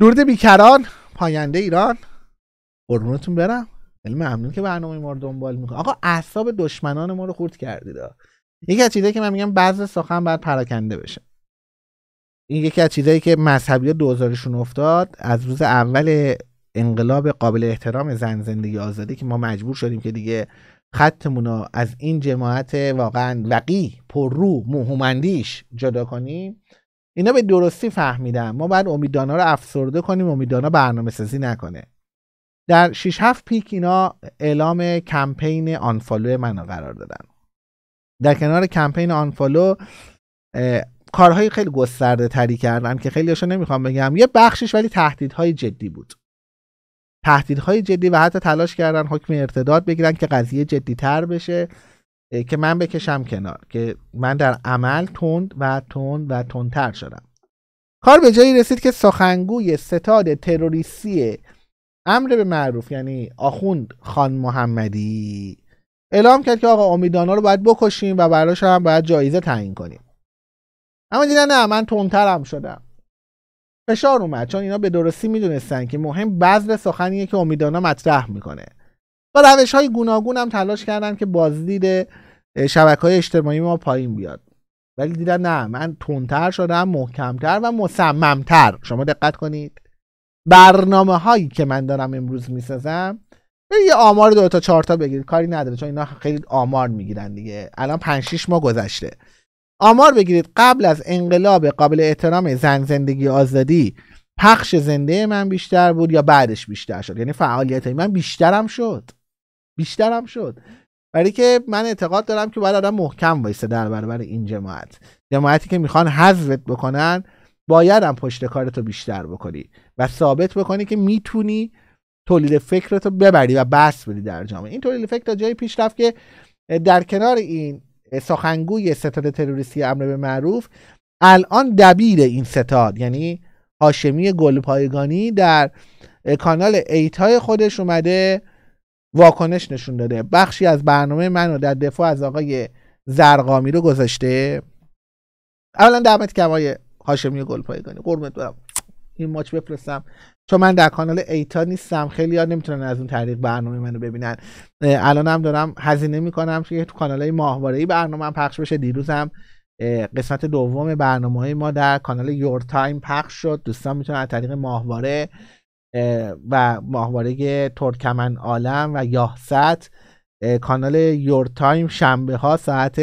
درود بیکران پاینده ایران قربونتون برم خیلی ممنون که برنامه ما رو دنبال میکنه آقا اعصاب دشمنان ما رو خورد کردید یکی از چیزایی که من میگم بعض سخن باید پراکنده بشه این یکی از چیزایی که مذهبی دوزارشون افتاد از روز اول انقلاب قابل احترام زن زندگی آزادی که ما مجبور شدیم که دیگه خطمون رو از این جماعت واقعا وقی پررو موهومندیش جدا کنیم اینا به درستی فهمیدن ما باید امیدانا رو افسرده کنیم امیدانا برنامه سازی نکنه در 6 7 پیک اینا اعلام کمپین آنفالو منو قرار دادن در کنار کمپین آنفالو کارهای خیلی گسترده تری کردن که خیلیاشو نمیخوام بگم یه بخشش ولی تهدیدهای جدی بود تهدیدهای جدی و حتی تلاش کردن حکم ارتداد بگیرن که قضیه تر بشه که من بکشم کنار که من در عمل تند و تند و تندتر شدم کار به جایی رسید که سخنگوی ستاد تروریستی امر به معروف یعنی آخوند خان محمدی اعلام کرد که آقا امیدانا رو باید بکشیم و براش هم باید جایزه تعیین کنیم اما دیدن نه من تندترم شدم فشار اومد چون اینا به درستی میدونستن که مهم بذر سخنیه که امیدانا مطرح میکنه با روش های گوناگون هم تلاش کردن که بازدید شبکه های اجتماعی ما پایین بیاد ولی دیدن نه من تندتر شدم محکمتر و مصممتر شما دقت کنید برنامه هایی که من دارم امروز میسازم یه آمار دو تا چهار تا بگیرید کاری نداره چون اینا خیلی آمار میگیرن دیگه الان پنج ما ماه گذشته آمار بگیرید قبل از انقلاب قابل احترام زن زندگی آزادی پخش زنده من بیشتر بود یا بعدش بیشتر شد یعنی فعالیت من بیشترم شد بیشتر هم شد برای که من اعتقاد دارم که باید آدم محکم وایسه در برابر این جماعت جماعتی که میخوان حذفت بکنن باید هم پشت کارتو بیشتر بکنی و ثابت بکنی که میتونی تولید فکرتو ببری و بس بدی در جامعه این تولید فکر تا جایی پیش رفت که در کنار این سخنگوی ستاد تروریستی امر به معروف الان دبیر این ستاد یعنی هاشمی گلپایگانی در کانال ایتای خودش اومده واکنش نشون داده بخشی از برنامه منو در دفاع از آقای زرقامی رو گذاشته اولا دعوت کردم آقای هاشمی گلپایگانی قربونت برم این ماچ بفرستم چون من در کانال ایتا نیستم خیلی ها نمیتونن از اون طریق برنامه منو ببینن الان هم دارم هزینه میکنم که تو کانال های ماهواره ای برنامه هم پخش بشه دیروزم قسمت دوم برنامه های ما در کانال یور تایم پخش شد دوستان میتونن از طریق ماهواره و ماهواره ترکمن عالم و یاهست کانال یور تایم شنبه ها ساعت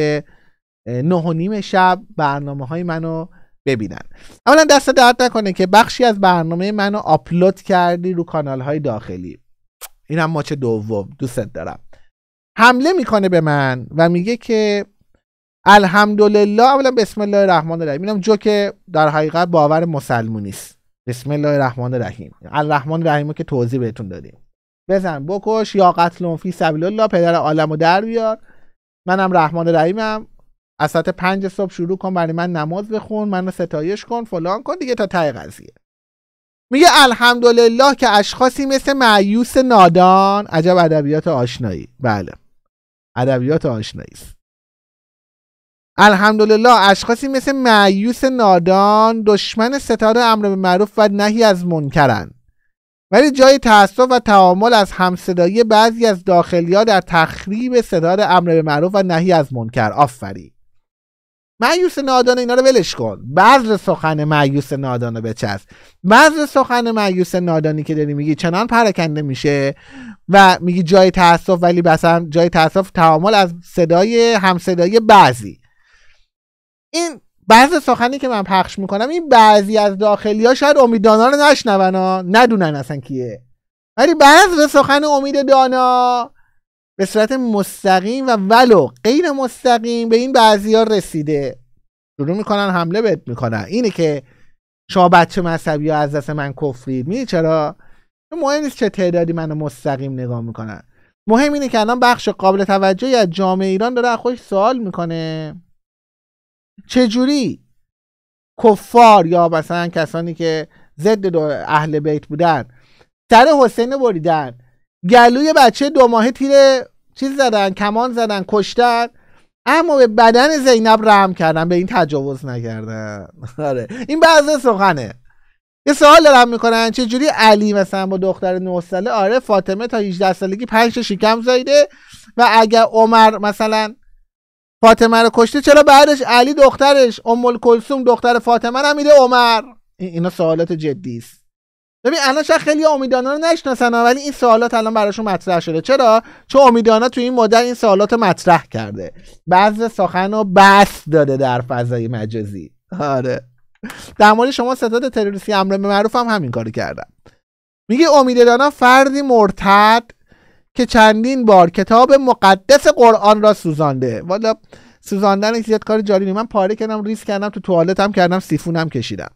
نه و نیم شب برنامه های منو ببینن اولا دست درد نکنه که بخشی از برنامه منو آپلود کردی رو کانال های داخلی این هم ماچ دوم دوستت دارم حمله میکنه به من و میگه که الحمدلله اولا بسم الله الرحمن الرحیم اینم جو که در حقیقت باور مسلمونی است بسم الله الرحمن الرحیم الرحمن الرحیم که توضیح بهتون دادیم بزن بکش یا قتل فی سبیل الله پدر عالم و در بیار منم رحمان رحیمم از ساعت پنج صبح شروع کن برای من نماز بخون منو ستایش کن فلان کن دیگه تا تای قضیه میگه الحمدلله که اشخاصی مثل معیوس نادان عجب ادبیات آشنایی بله ادبیات آشنایی است الحمدلله اشخاصی مثل معیوس نادان دشمن ستاره امر به معروف و نهی از منکرن ولی جای تعصب و تعامل از همصدایی بعضی از داخلیا در تخریب ستاره امر به معروف و نهی از منکر آفری معیوس نادان اینا رو ولش کن بذر سخن معیوس نادان رو بچست بذر سخن معیوس نادانی که داری میگی چنان پرکنده میشه و میگی جای تاسف ولی بسن جای تاسف تعامل از صدای بعضی این بعض سخنی که من پخش میکنم این بعضی از داخلی ها شاید امید دانا رو نشنون ندونن اصلا کیه ولی بعض سخن امید دانا به صورت مستقیم و ولو غیر مستقیم به این بعضی ها رسیده شروع میکنن حمله بهت میکنن اینه که شما بچه مذهبی ها از دست من کفرید می چرا مهم نیست چه تعدادی منو مستقیم نگاه میکنن مهم اینه که الان بخش قابل توجهی از جامعه ایران داره خوش سوال میکنه چجوری کفار یا مثلا کسانی که ضد اهل بیت بودن سر حسین بریدن گلوی بچه دو ماهه تیر چیز زدن کمان زدن کشتن اما به بدن زینب رحم کردن به این تجاوز نکردن آره این بعض سخنه یه سوال دارم میکنن چه جوری علی مثلا با دختر 9 ساله آره فاطمه تا 18 سالگی پنج شکم زایده و اگر عمر مثلا فاطمه رو کشته چرا بعدش علی دخترش ام کلسوم دختر فاطمه رو میده عمر اینا سوالات جدی است ببین الان شاید خیلی امیدانا رو نشناسن ولی این سوالات الان براشون مطرح شده چرا چون امیدانا تو این مدل این سوالات مطرح کرده بعض سخن رو بس داده در فضای مجازی آره در مورد شما ستاد تروریستی امر به معروف هم همین کارو کردن میگه امیدانا فردی مرتد که چندین بار کتاب مقدس قرآن را سوزانده والا سوزاندن زیاد کار جالی من پاره کردم ریس کردم تو توالتم کردم سیفونم کشیدم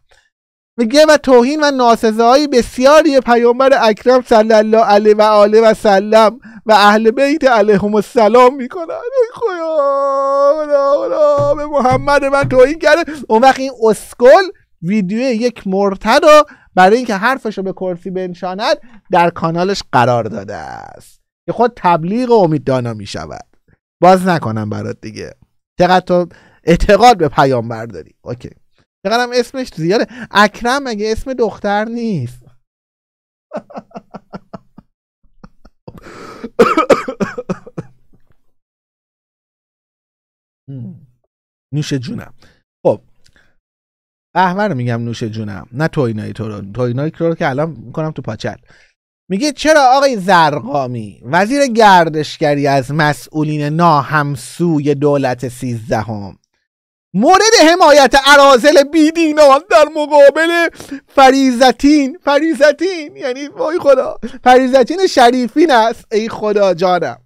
میگه و توهین و ناسزایی بسیاری پیامبر اکرم صلی الله علیه و آله و سلم و اهل بیت علیهم السلام میکنن خدا به محمد من توهین کرده اون وقت این اسکل ویدیو یک مرتد رو برای اینکه حرفش رو به کرسی بنشاند در کانالش قرار داده است که خود تبلیغ امید دانا می شود باز نکنم برات دیگه چقدر تو اعتقاد به پیامبر داری اوکی هم اسمش زیاده اکرم مگه اسم دختر نیست نوش جونم خب قهوه رو میگم نوش جونم نه توینای تو رو توینای تو رو که الان میکنم تو پاچت میگه چرا آقای زرقامی وزیر گردشگری از مسئولین ناهمسوی دولت سیزدهم مورد حمایت عرازل بیدینان در مقابل فریزتین فریزتین یعنی وای خدا فریزتین شریفین است ای خدا جانم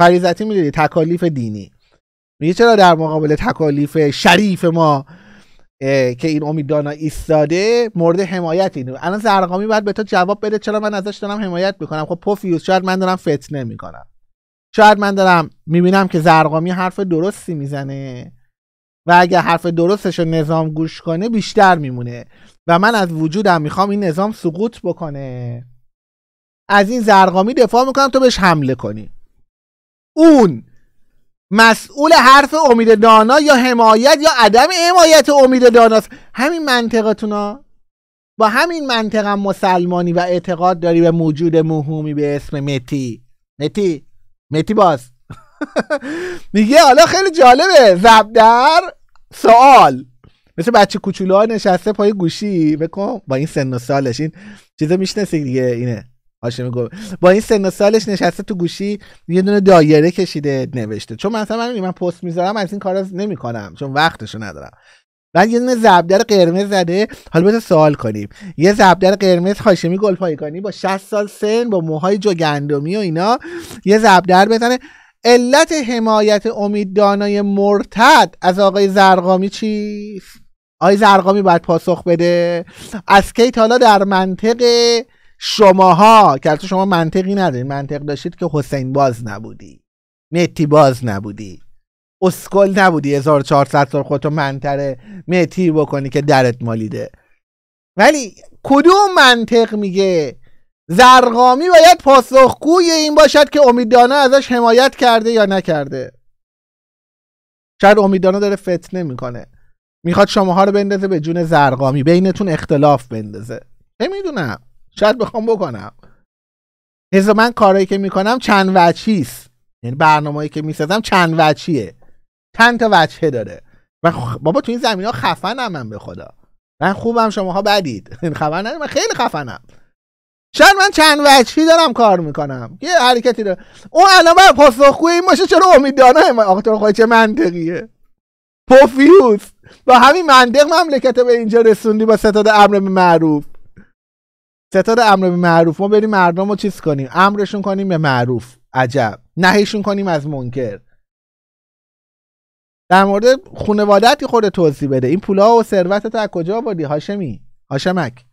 فریزتین میدونی تکالیف دینی میگه چرا در مقابل تکالیف شریف ما که این امیدانا ایستاده مورد حمایت اینه الان زرقامی باید به تو جواب بده چرا من ازش دارم حمایت میکنم خب پوفیوس شاید من دارم فتنه میکنم شاید من دارم میبینم که زرقامی حرف درستی میزنه و اگر حرف درستش رو نظام گوش کنه بیشتر میمونه و من از وجودم میخوام این نظام سقوط بکنه از این زرقامی دفاع میکنم تو بهش حمله کنی اون مسئول حرف امید دانا یا حمایت یا عدم حمایت امید داناست همین منطقتون ها با همین منطقه هم مسلمانی و اعتقاد داری به موجود مهمی به اسم متی متی متی باز میگه حالا خیلی جالبه زبدر سوال مثل بچه کوچولو نشسته پای گوشی بکن با این سن و سالش این چیزه میشناسی دیگه اینه هاشمی گفت با این سن و سالش نشسته تو گوشی یه دونه دایره کشیده نوشته چون مثلا من من پست میذارم از این کارا نمیکنم چون وقتشو ندارم بعد یه دونه زبدر قرمز زده حالا بذار سوال کنیم یه زبدر قرمز هاشمی گلپایگانی با 60 سال سن با موهای جوگندمی و اینا یه زبدر بزنه علت حمایت امید دانای مرتد از آقای زرقامی چیست آقای زرقامی باید پاسخ بده از کی تالا در منطق شماها که تو شما منطقی ندارید منطق داشتید که حسین باز نبودی متی باز نبودی اسکل نبودی 1400 سال خودتو منتره متی بکنی که درت مالیده ولی کدوم منطق میگه زرقامی باید پاسخگوی این باشد که امیدانه ازش حمایت کرده یا نکرده شاید امیدانه داره فتنه میکنه میخواد شماها رو بندازه به جون زرقامی بینتون اختلاف بندازه نمیدونم شاید بخوام بکنم حزب من کارایی که میکنم چند وچیست یعنی برنامه‌ای که میسازم چند وچیه چند تا وچه داره من بابا تو این زمین ها خفنم من به خدا من خوبم شماها بدید این خبر نداره من خیلی خفنم شاید من چند وجهی دارم کار میکنم یه حرکتی داره اون الان باید پاسخگوی این باشه چرا امیدانه من آقا تو چه منطقیه پوفیوس با همین منطق مملکت به اینجا رسوندی با ستاد امر معروف ستاد امر به معروف ما بریم مردم رو چیز کنیم امرشون کنیم به معروف عجب نهیشون کنیم از منکر در مورد خانوادت که خود توضیح بده این پولا و ثروتت از کجا بودی هاشمی هاشمک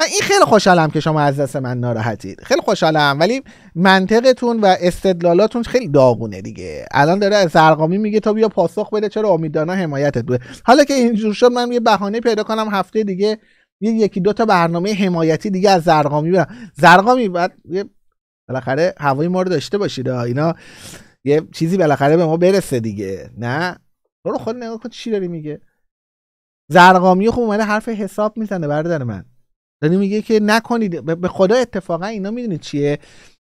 من این خیلی خوشحالم که شما از دست من ناراحتید خیلی خوشحالم ولی منطقتون و استدلالاتون خیلی داغونه دیگه الان داره زرقامی میگه تو بیا پاسخ بده چرا امیدانا حمایتت بوده حالا که اینجور شد من یه بهانه پیدا کنم هفته دیگه یه یکی دو تا برنامه حمایتی دیگه از زرقامی برن زرقامی بعد بالاخره هوای ما رو داشته باشید اینا یه چیزی بالاخره به ما برسه دیگه نه برو خود نگاه کن چی داری میگه زرقامی خب اومده حرف حساب میزنه برادر من داری میگه که نکنید به خدا اتفاقا اینا میدونید چیه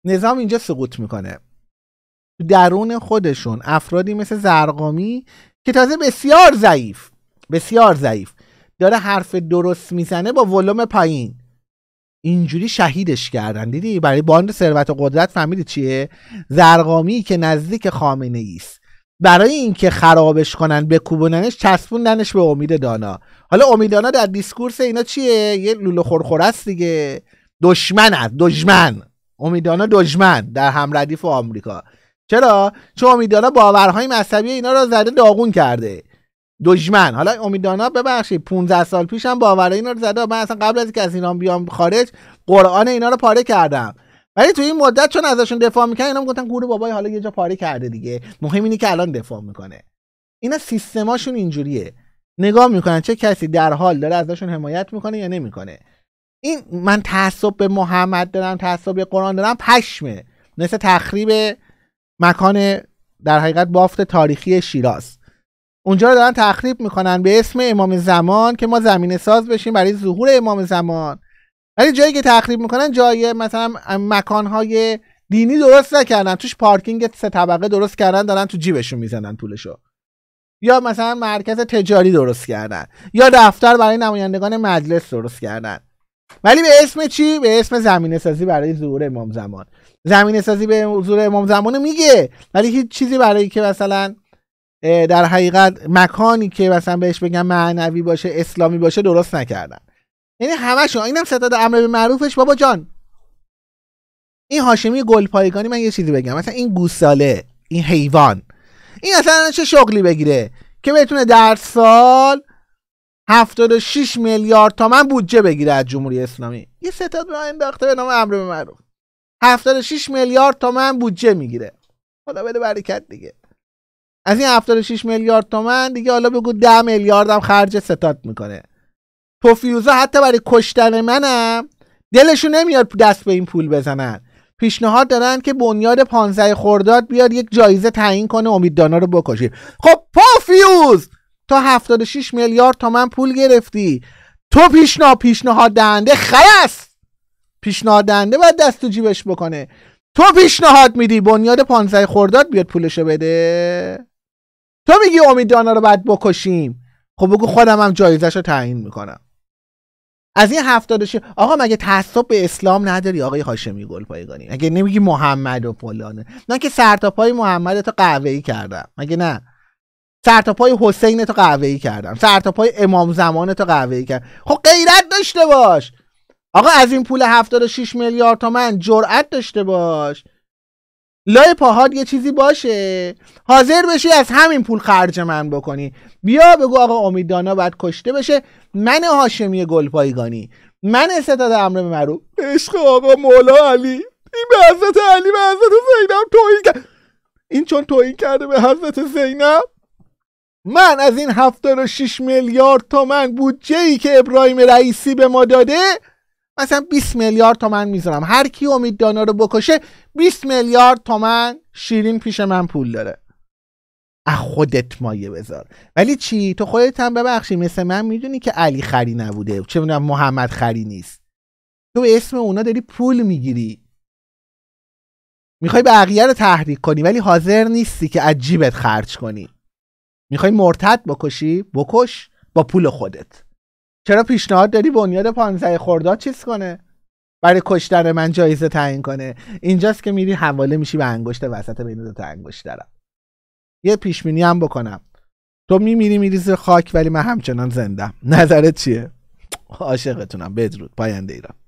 نظام اینجا سقوط میکنه درون خودشون افرادی مثل زرقامی که تازه بسیار ضعیف بسیار ضعیف داره حرف درست میزنه با ولوم پایین اینجوری شهیدش کردن دیدی برای باند ثروت و قدرت فهمیدی چیه زرقامی که نزدیک خامنه است برای اینکه خرابش کنن بکوبوننش چسبوندنش به امید دانا حالا امید دانا در دیسکورس اینا چیه یه لولو خورخور است دیگه دشمن است دشمن دانا دشمن در همردیف آمریکا چرا چون دانا باورهای مذهبی اینا را زده داغون کرده دشمن حالا امیدانا ببخشید 15 سال پیشم باورای اینا رو زده من اصلا قبل از اینکه از اینا بیام خارج قرآن اینا رو پاره کردم ولی تو این مدت چون ازشون دفاع میکنن اینا میگفتن گوره بابای حالا یه جا پاره کرده دیگه مهم اینه که الان دفاع میکنه اینا سیستماشون اینجوریه نگاه میکنن چه کسی در حال داره ازشون حمایت میکنه یا نمیکنه این من تعصب به محمد دارم تعصب به قرآن دارم پشمه مثل تخریب مکان در حقیقت بافت تاریخی شیراز اونجا رو دارن تخریب میکنن به اسم امام زمان که ما زمینه ساز بشیم برای ظهور امام زمان ولی جایی که تخریب میکنن جای مثلا مکانهای دینی درست نکردن توش پارکینگ سه طبقه درست کردن دارن تو جیبشون میزنن پولشو یا مثلا مرکز تجاری درست کردن یا دفتر برای نمایندگان مجلس درست کردن ولی به اسم چی به اسم زمینه سازی برای ظهور امام زمان زمینه سازی به ظهور امام زمان میگه ولی هیچ چیزی برای که مثلا در حقیقت مکانی که مثلا بهش بگم معنوی باشه اسلامی باشه درست نکردن یعنی همش اینم هم ستاد امر به معروفش بابا جان این هاشمی گلپایگانی من یه چیزی بگم مثلا این گوساله این حیوان این اصلا چه شغلی بگیره که بتونه در سال 76 میلیارد تومن بودجه بگیره از جمهوری اسلامی یه ستاد را انداخته به نام امر به معروف 76 میلیارد تومن بودجه میگیره خدا بده برکت دیگه از این 76 میلیارد تومن دیگه حالا بگو 10 میلیارد هم خرج ستاد میکنه توفیوزا حتی برای کشتن منم دلشون نمیاد دست به این پول بزنن پیشنهاد دارن که بنیاد 15 خرداد بیاد یک جایزه تعیین کنه امید دانا رو بکشی خب پوفیوز تا 76 میلیارد تومن پول گرفتی تو پیشنهاد پیشنهاد دهنده خیس پیشنهاد دهنده باید دست تو جیبش بکنه تو پیشنهاد میدی بنیاد 15 خرداد بیاد پولشو بده تو میگی امید دانا رو باید بکشیم خب بگو خودم هم جایزش رو تعیین میکنم از این هفتادش آقا مگه تعصب به اسلام نداری آقای هاشمی گلپایگانی مگه نمیگی محمد و فلانه نه که سرتاپای محمد تو قهوه‌ای کردم مگه نه سرتاپای حسین تو قهوه‌ای کردم سرتاپای امام زمان تو قهوه‌ای کردم خب غیرت داشته باش آقا از این پول 76 میلیارد تومن جرأت داشته باش لای پاهات یه چیزی باشه حاضر بشی از همین پول خرج من بکنی بیا بگو آقا امیدانا باید کشته بشه من هاشمی گلپایگانی من ستاد امر مرو عشق آقا مولا علی این به حضرت علی به حضرت زینب توهین کرد این چون توهین کرده به حضرت زینب من از این 76 میلیارد تومن بودجه ای که ابراهیم رئیسی به ما داده مثلا 20 میلیارد تومن میذارم هر کی امید دانا رو بکشه 20 میلیارد تومن شیرین پیش من پول داره از خودت مایه بذار ولی چی تو خودت هم ببخشی مثل من میدونی که علی خری نبوده چه میدونم محمد خری نیست تو به اسم اونا داری پول میگیری میخوای بقیه رو تحریک کنی ولی حاضر نیستی که عجیبت خرج کنی میخوای مرتد بکشی بکش با پول خودت چرا پیشنهاد داری بنیاد پانزده خورداد چیز کنه برای کشتن من جایزه تعیین کنه اینجاست که میری حواله میشی به انگشت وسط بین دوتا تا یه پیشبینی هم بکنم تو میمیری میری خاک ولی من همچنان زندم نظرت چیه عاشقتونم بدرود پاینده ایران